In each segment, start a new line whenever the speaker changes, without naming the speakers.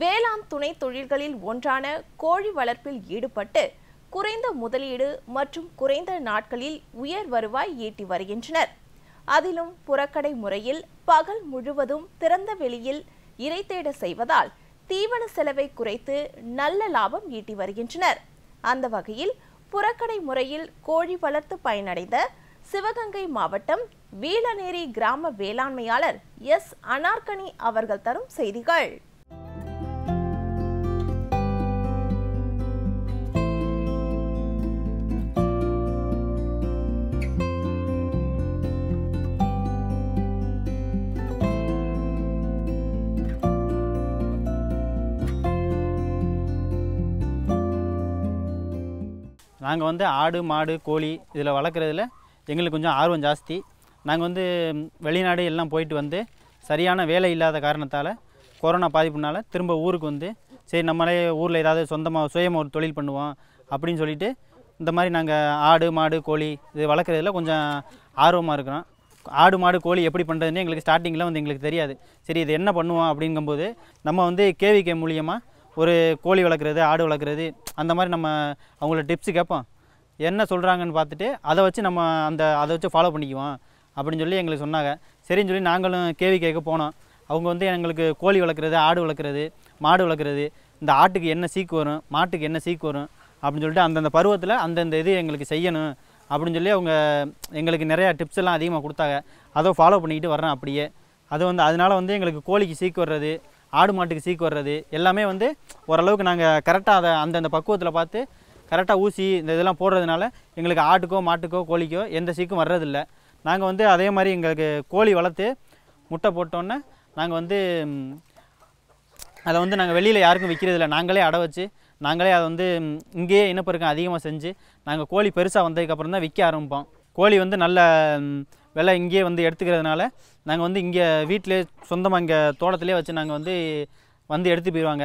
வேளாண் துணை தொழில்களில் ஒன்றான கோழி வளர்ப்பில் ஈடுபட்டு குறைந்த முதலீடு மற்றும் குறைந்த நாட்களில் உயர் வருவாய் ஈட்டி வருகின்றனர் அதிலும் புறக்கடை முறையில் பகல் முழுவதும் திறந்த வெளியில் இறை தேட செய்வதால் தீவன செலவை குறைத்து நல்ல லாபம் ஈட்டி வருகின்றனர் அந்த வகையில் புறக்கடை முறையில் கோழி வளர்த்து பயனடைந்த சிவகங்கை மாவட்டம் வீலநேரி கிராம வேளாண்மையாளர் எஸ் அனார்கனி அவர்கள் தரும் செய்திகள்
நாங்கள் வந்து ஆடு மாடு கோழி இதில் வளர்க்குறதுல எங்களுக்கு கொஞ்சம் ஆர்வம் ஜாஸ்தி நாங்கள் வந்து வெளிநாடு எல்லாம் போயிட்டு வந்து சரியான வேலை இல்லாத காரணத்தால் கொரோனா பாதிப்புனால திரும்ப ஊருக்கு வந்து சரி நம்மளே ஊரில் ஏதாவது சொந்தமாக சுயமாக ஒரு தொழில் பண்ணுவோம் அப்படின்னு சொல்லிட்டு இந்த மாதிரி நாங்கள் ஆடு மாடு கோழி இது வளர்க்குறதுல கொஞ்சம் ஆர்வமாக இருக்கிறோம் ஆடு மாடு கோழி எப்படி பண்ணுறதுன்னு எங்களுக்கு ஸ்டார்டிங்கில் வந்து எங்களுக்கு தெரியாது சரி இது என்ன பண்ணுவோம் அப்படிங்கும்போது நம்ம வந்து கேவிகே மூலியமாக ஒரு கோழி வளர்க்குறது ஆடு வளர்க்குறது அந்த மாதிரி நம்ம அவங்கள டிப்ஸு கேட்போம் என்ன சொல்கிறாங்கன்னு பார்த்துட்டு அதை வச்சு நம்ம அந்த அதை வச்சு ஃபாலோ பண்ணிக்குவோம் அப்படின்னு சொல்லி எங்களுக்கு சொன்னாங்க சரின்னு சொல்லி நாங்களும் கேவி கேட்க போனோம் அவங்க வந்து எங்களுக்கு கோழி வளர்க்குறது ஆடு வளர்க்குறது மாடு வளர்க்குறது இந்த ஆட்டுக்கு என்ன சீக்கு வரும் மாட்டுக்கு என்ன சீக்கு வரும் அப்படின்னு சொல்லிட்டு அந்தந்த பருவத்தில் அந்தந்த இது எங்களுக்கு செய்யணும் அப்படின்னு சொல்லி அவங்க எங்களுக்கு நிறையா டிப்ஸ் எல்லாம் அதிகமாக கொடுத்தாங்க அதை ஃபாலோ பண்ணிக்கிட்டு வரேன் அப்படியே அது வந்து அதனால் வந்து எங்களுக்கு கோழிக்கு சீக்கு வர்றது ஆடு மாட்டுக்கு சீக்கு வர்றது எல்லாமே வந்து ஓரளவுக்கு நாங்கள் கரெக்டாக அதை அந்தந்த பக்குவத்தில் பார்த்து கரெக்டாக ஊசி இந்த இதெல்லாம் போடுறதுனால எங்களுக்கு ஆட்டுக்கோ மாட்டுக்கோ கோழிக்கோ எந்த சீக்கும் வர்றதில்லை நாங்கள் வந்து அதே மாதிரி எங்களுக்கு கோழி வளர்த்து முட்டை போட்டோன்னே நாங்கள் வந்து அதை வந்து நாங்கள் வெளியில் யாருக்கும் விற்கிறதில்ல நாங்களே அடை வச்சு நாங்களே அதை வந்து இங்கேயே இனப்பெருக்கம் அதிகமாக செஞ்சு நாங்கள் கோழி பெருசாக வந்ததுக்கப்புறம் தான் விற்க ஆரம்பிப்போம் கோழி வந்து நல்ல விலை இங்கேயே வந்து எடுத்துக்கிறதுனால நாங்கள் வந்து இங்கே வீட்டிலே சொந்தமாக இங்கே தோட்டத்திலே வச்சு நாங்கள் வந்து வந்து எடுத்து போயிடுவாங்க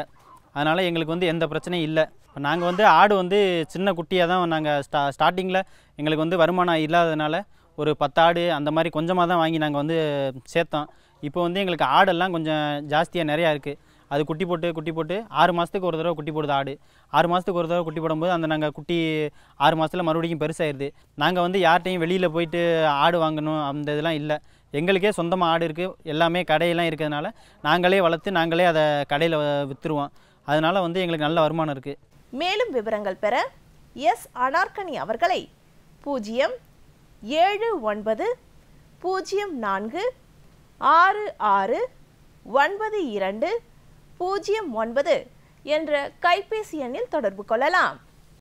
அதனால் எங்களுக்கு வந்து எந்த பிரச்சனையும் இல்லை இப்போ நாங்கள் வந்து ஆடு வந்து சின்ன குட்டியாக தான் நாங்கள் ஸ்டா ஸ்டார்டிங்கில் எங்களுக்கு வந்து வருமானம் இல்லாததுனால ஒரு பத்து ஆடு அந்த மாதிரி கொஞ்சமாக தான் வாங்கி நாங்கள் வந்து சேர்த்தோம் இப்போ வந்து எங்களுக்கு ஆடெல்லாம் கொஞ்சம் ஜாஸ்தியாக நிறையா இருக்குது அது குட்டி போட்டு குட்டி போட்டு ஆறு மாதத்துக்கு ஒரு தடவை குட்டி போடுது ஆடு ஆறு மாதத்துக்கு ஒரு தடவை குட்டி போடும்போது அந்த நாங்கள் குட்டி ஆறு மாதத்தில் மறுபடியும் பெருசாகிடுது நாங்கள் வந்து யார்கிட்டையும் வெளியில் போயிட்டு ஆடு வாங்கணும் அந்த இதெல்லாம் இல்லை எங்களுக்கே சொந்தமாக ஆடு இருக்குது எல்லாமே கடையெல்லாம் இருக்கிறதுனால நாங்களே வளர்த்து நாங்களே அதை கடையில் விற்றுருவோம் அதனால் வந்து எங்களுக்கு நல்ல வருமானம் இருக்குது
மேலும் விவரங்கள் பெற எஸ் அனார்கனி அவர்களை பூஜ்ஜியம் ஏழு ஒன்பது பூஜ்ஜியம் நான்கு ஆறு ஆறு ஒன்பது இரண்டு பூஜ்ஜியம் ஒன்பது என்ற கைபேசி எண்ணில் தொடர்பு கொள்ளலாம்